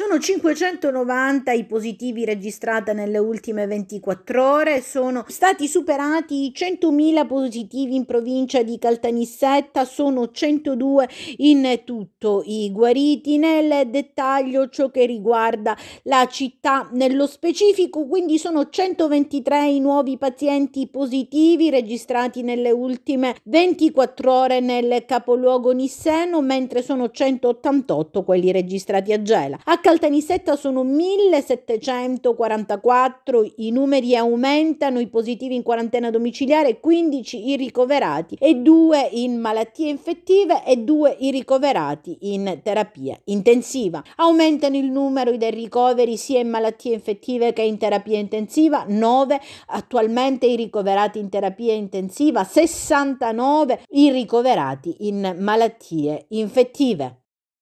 Sono 590 i positivi registrati nelle ultime 24 ore, sono stati superati i 100.000 positivi in provincia di Caltanissetta, sono 102 in tutto i guariti. Nel dettaglio ciò che riguarda la città nello specifico, quindi sono 123 i nuovi pazienti positivi registrati nelle ultime 24 ore nel capoluogo Nisseno, mentre sono 188 quelli registrati a Gela. A anche al tennisetta sono 1744 i numeri aumentano, i positivi in quarantena domiciliare, 15 i ricoverati e 2 in malattie infettive e 2 i ricoverati in terapia intensiva. Aumentano il numero dei ricoveri sia in malattie infettive che in terapia intensiva, 9 attualmente i ricoverati in terapia intensiva, 69 i ricoverati in malattie infettive.